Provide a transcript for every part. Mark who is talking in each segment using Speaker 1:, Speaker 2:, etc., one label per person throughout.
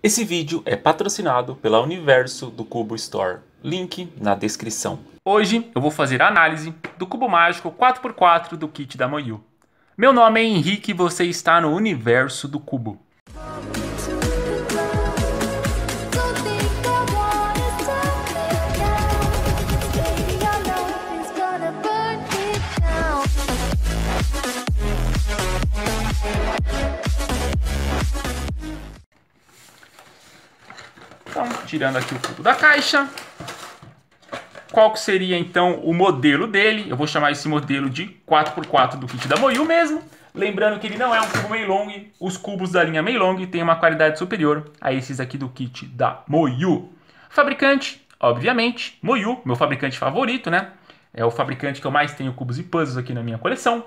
Speaker 1: Esse vídeo é patrocinado pela Universo do Cubo Store. Link na descrição. Hoje eu vou fazer a análise do cubo mágico 4x4 do kit da Moyu. Meu nome é Henrique e você está no Universo do Cubo. Então, tirando aqui o cubo da caixa. Qual que seria então o modelo dele? Eu vou chamar esse modelo de 4x4 do kit da Moyu mesmo. Lembrando que ele não é um cubo Meilong, os cubos da linha Meilong têm uma qualidade superior a esses aqui do kit da Moyu. Fabricante, obviamente, Moyu, meu fabricante favorito, né? É o fabricante que eu mais tenho cubos e puzzles aqui na minha coleção.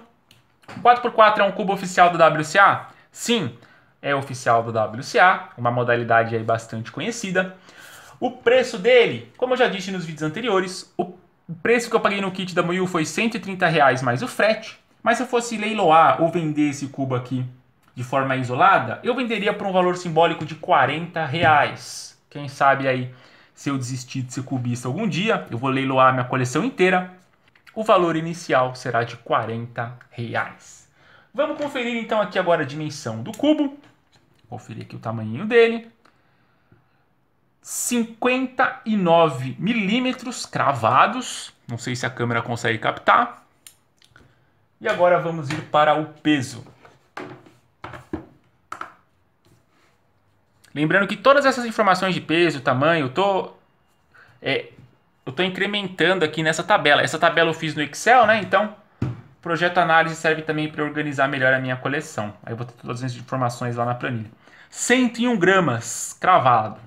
Speaker 1: 4x4 é um cubo oficial da WCA? Sim é oficial do WCA, uma modalidade aí bastante conhecida. O preço dele, como eu já disse nos vídeos anteriores, o preço que eu paguei no kit da Muyu foi 130 reais mais o frete. Mas se eu fosse leiloar ou vender esse cubo aqui de forma isolada, eu venderia por um valor simbólico de 40 reais. Quem sabe aí, se eu desistir de ser cubista algum dia, eu vou leiloar minha coleção inteira. O valor inicial será de 40 reais. Vamos conferir então aqui agora a dimensão do cubo conferir aqui o tamanhinho dele. 59 milímetros cravados. Não sei se a câmera consegue captar. E agora vamos ir para o peso. Lembrando que todas essas informações de peso, tamanho, eu tô, é, eu tô incrementando aqui nessa tabela. Essa tabela eu fiz no Excel, né? Então Projeto análise serve também para organizar melhor a minha coleção. Aí eu vou ter todas as informações lá na planilha. 101 gramas, cravado.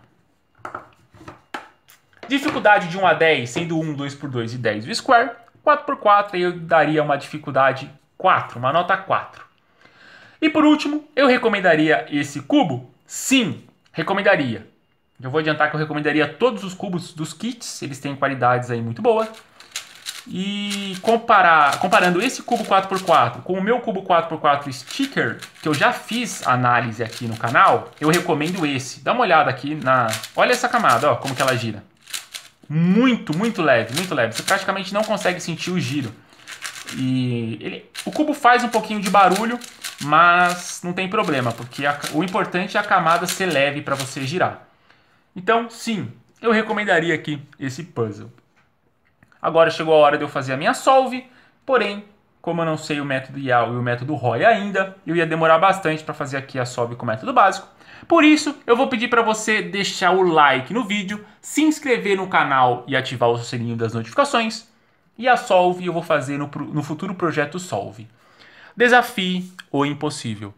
Speaker 1: Dificuldade de 1 a 10, sendo 1, 2 por 2 e 10 o square. 4 por 4, eu daria uma dificuldade 4, uma nota 4. E por último, eu recomendaria esse cubo? Sim, recomendaria. Eu vou adiantar que eu recomendaria todos os cubos dos kits, eles têm qualidades aí muito boas e comparar, comparando esse cubo 4x4 com o meu cubo 4x4 sticker, que eu já fiz análise aqui no canal, eu recomendo esse. Dá uma olhada aqui na... Olha essa camada, ó, como que ela gira. Muito, muito leve, muito leve. Você praticamente não consegue sentir o giro. E ele, o cubo faz um pouquinho de barulho, mas não tem problema, porque a, o importante é a camada ser leve para você girar. Então, sim, eu recomendaria aqui esse puzzle. Agora chegou a hora de eu fazer a minha solve, porém, como eu não sei o método Yao e o método ROI ainda, eu ia demorar bastante para fazer aqui a solve com o método básico. Por isso, eu vou pedir para você deixar o like no vídeo, se inscrever no canal e ativar o sininho das notificações. E a solve eu vou fazer no, no futuro projeto Solve. Desafie o impossível.